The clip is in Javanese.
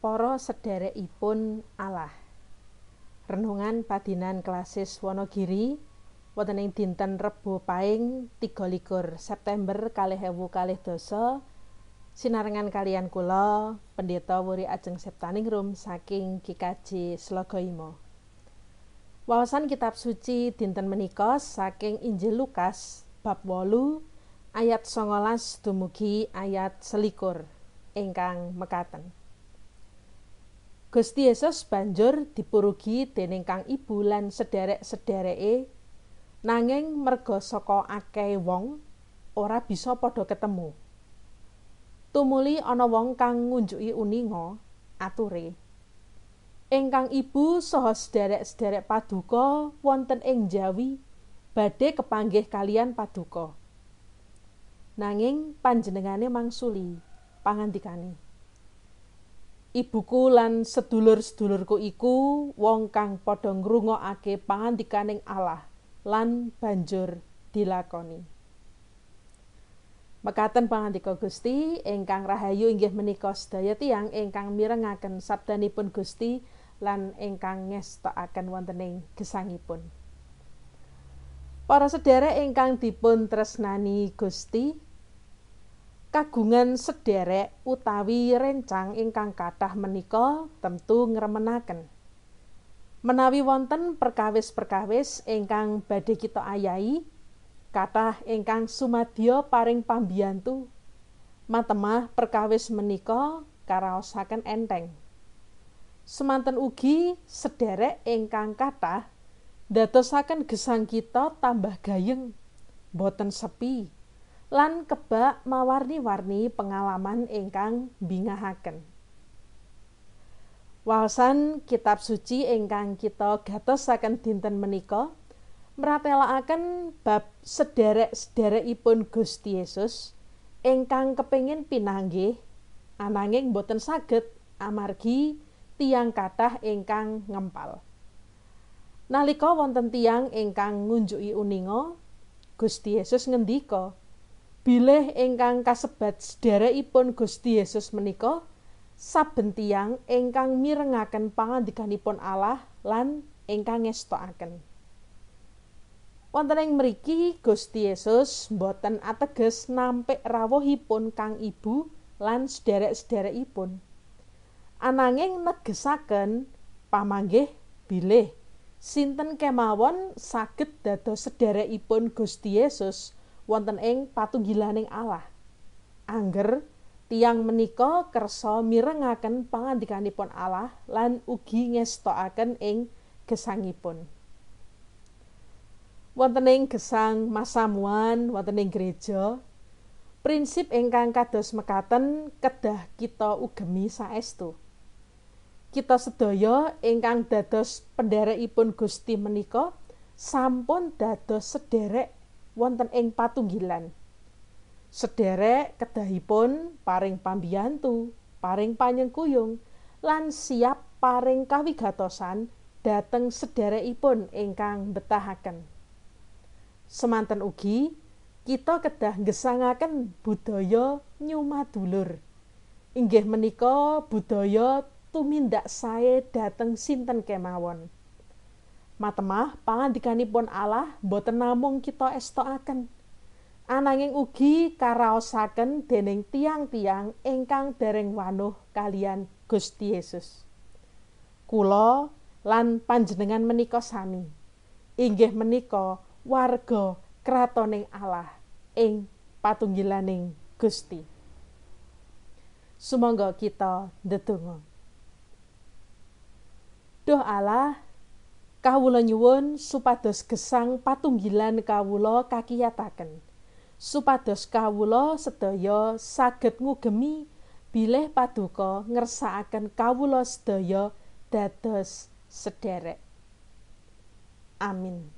para sedherekipun Allah. Renungan padinan klasis Wonogiri wonten ing dinten Rebo Paing 23 September 2020 sinarengan kalian kula Pendeta Wuri Ajeng Septaningrum saking GKJ Slogoimo. Wawasan kitab suci dinten menika saking Injil Lukas bab 8 ayat 19 dumugi ayat selikur ingkang mekaten. Gusti Yesus banjur dipurugi dening Kang Ibu lan sederek-sedereke nanging merga saka akeh wong ora bisa padha ketemu. Tumuli ana wong kang ngunjuki uninga ature. Engkang Ibu saha sederek-sederek paduka wonten ing Jawi badhe kepanggih kalian paduka. Nanging panjenengane mangsuli pangandikane. ibuku lan sedulur-sedulurku iku wong kang padha ngrungokake pangandikaning Allah lan banjur dilakoni. Mekaten pangandika Gusti ingkang rahayu inggih menika sedaya tiyang ingkang mirengaken sabdanipun Gusti lan ingkang ngestokaken wontening gesangipun. Para sedherek ingkang dipun tresnani Gusti, kagungan sederek utawi rencang ingkang kathah menika tentu ngremenaken. Menawi wonten perkawis-perkawis ingkang badhe kita ayahi, kathah ingkang sumadya paring pambiyantu, matemah perkawis menika karaosaken enteng. Semanten ugi sederek ingkang kathah ndadosaken gesang kita tambah gayeng, boten sepi. lan kebak mawarni-warni pengalaman ingkang bingahaken. Wawasan kitab suci ingkang kita gatosaken dinten menika meratelaken bab sederek-sederekipun Gusti Yesus ingkang kepingin pinanggih ananging boten saged amargi tiang kathah ingkang ngempal. Nalika wonten tiang ingkang ngunjuki uninga, Gusti Yesus ngendika, bilih ingkang kasebat sederekipun Gusti Yesus menika saben tiyang ingkang mirengaken pangandikanipun Allah lan ingkang ngestokaken. Wonten ing mriki Gusti Yesus boten ateges nampik rawuhipun Kang Ibu lan sederek-sederekipun. Ananging negesaken pamanggih bilih sinten kemawon saged dados sederekipun Gusti Yesus. wonten ing patunggilaning Allah. Angger tiang menika kersa mirengaken pangandikanipun Allah lan ugi ngestokaken ing gesangipun. Wonten ing gesang masamuan, wonten ing gereja, prinsip ingkang kados mekaten kedah kita ugemi saestu. Kita sedaya ingkang dados pendhereipun Gusti menika sampun dados sederek wonten ing patunggilan. Sederek kedahipun paring pambiyantu, paring panyengkuyung lan siap paring kawigatosan dhateng sederekipun ingkang betahaken. Semanten ugi kita kedah gesangaken budaya nyumadulur. Inggih menika budaya tumindak sae dhateng sinten kemawon. matemah pangandikanipun Allah boten namung kita estokaken ananging ugi karaosaken dening tiang-tiang ingkang dereng wanuh kalian Gusti Yesus kula lan panjenengan menika sami inggih menika warga kratoning Allah ing patunggilaning Gusti Sumangga kita ndedonga Duh Allah Kawula nyuwun supados gesang patunggilan kawula kakiyataken. Supados kawula sedaya saged ngugemi bilih paduka ngersakaken kawula sedaya dados sederek. Amin.